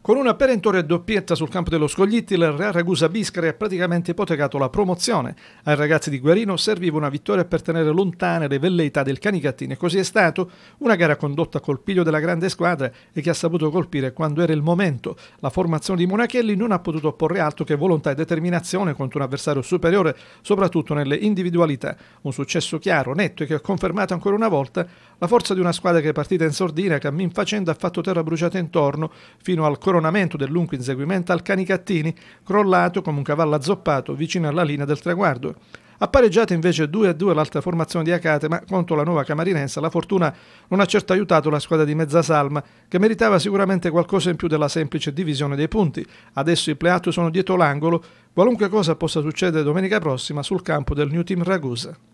Con una perentoria doppietta sul campo dello Scoglitti, il Real Ragusa Biscari ha praticamente ipotecato la promozione. Ai ragazzi di Guarino serviva una vittoria per tenere lontane le velleità del Canicattino e così è stato. Una gara condotta col piglio della grande squadra e che ha saputo colpire quando era il momento. La formazione di Monachelli non ha potuto opporre altro che volontà e determinazione contro un avversario superiore, soprattutto nelle individualità. Un successo chiaro, netto e che ha confermato ancora una volta la forza di una squadra che è partita in sordina, cammin facendo ha fatto terra bruciata intorno fino al coronamento del lungo inseguimento al Canicattini, crollato come un cavallo azzoppato vicino alla linea del traguardo. A pareggiate invece 2 a 2 l'alta formazione di Acate, ma contro la nuova Camarinense la fortuna non ha certo aiutato la squadra di Mezzasalma, che meritava sicuramente qualcosa in più della semplice divisione dei punti. Adesso i pleatu sono dietro l'angolo, qualunque cosa possa succedere domenica prossima sul campo del New Team Ragusa.